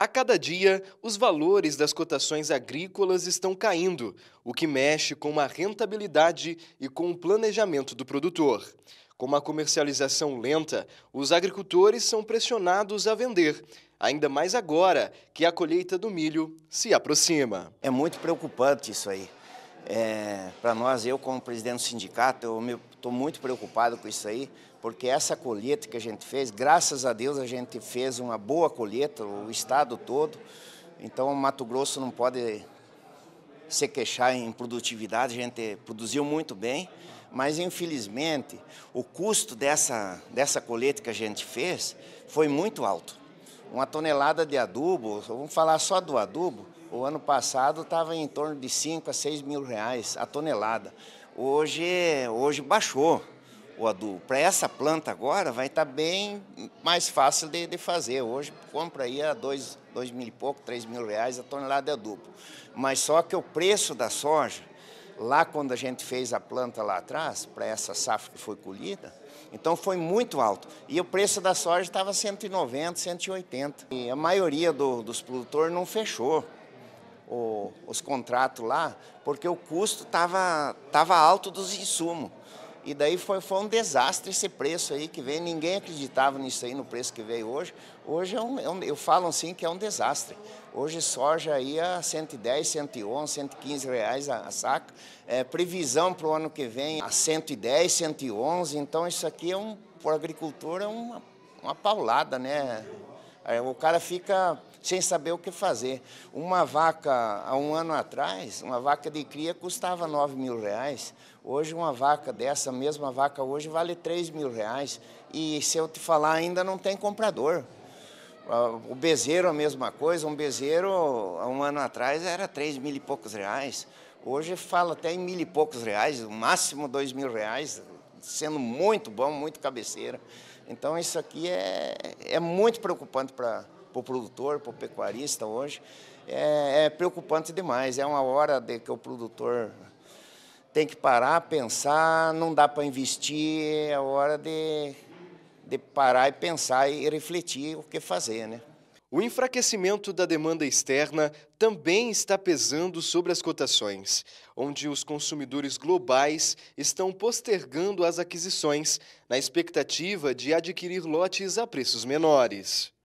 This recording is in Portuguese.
A cada dia, os valores das cotações agrícolas estão caindo, o que mexe com a rentabilidade e com o planejamento do produtor. Com a comercialização lenta, os agricultores são pressionados a vender, ainda mais agora que a colheita do milho se aproxima. É muito preocupante isso aí. É, Para nós, eu como presidente do sindicato, eu me Estou muito preocupado com isso aí, porque essa colheita que a gente fez, graças a Deus a gente fez uma boa colheita, o estado todo. Então o Mato Grosso não pode se queixar em produtividade, a gente produziu muito bem, mas infelizmente o custo dessa, dessa colheita que a gente fez foi muito alto uma tonelada de adubo, vamos falar só do adubo, o ano passado estava em torno de 5 a 6 mil reais a tonelada. Hoje, hoje baixou o adubo. Para essa planta agora vai estar tá bem mais fácil de, de, fazer. Hoje compra aí a 2 mil e pouco, 3 mil reais a tonelada de adubo. Mas só que o preço da soja lá quando a gente fez a planta lá atrás, para essa safra que foi colhida, então foi muito alto. E o preço da soja estava 190, 180. E a maioria do, dos produtores não fechou o, os contratos lá, porque o custo estava tava alto dos insumos. E daí foi, foi um desastre esse preço aí que veio. Ninguém acreditava nisso aí, no preço que veio hoje. Hoje é um, é um, eu falo assim que é um desastre. Hoje soja aí a 110, 111, 115 reais a, a saca. É, previsão para o ano que vem a 110, 111. Então isso aqui é um, para o agricultor é uma, uma paulada, né? É, o cara fica sem saber o que fazer. Uma vaca, há um ano atrás, uma vaca de cria custava 9 mil reais. Hoje, uma vaca dessa, mesma vaca hoje, vale 3 mil reais. E se eu te falar, ainda não tem comprador. Ah, o bezerro, a mesma coisa. Um bezerro, há um ano atrás, era 3 mil e poucos reais. Hoje fala até em mil e poucos reais, no máximo dois mil reais, sendo muito bom, muito cabeceira. Então, isso aqui é, é muito preocupante para para o produtor, para o pecuarista hoje, é, é, preocupante demais. É uma hora de que o produtor tem que parar, pensar, não dá para investir, é hora de, de parar e pensar e refletir o que fazer, né? O enfraquecimento da demanda externa também está pesando sobre as cotações, onde os consumidores globais estão postergando as aquisições, na expectativa de adquirir lotes a preços menores.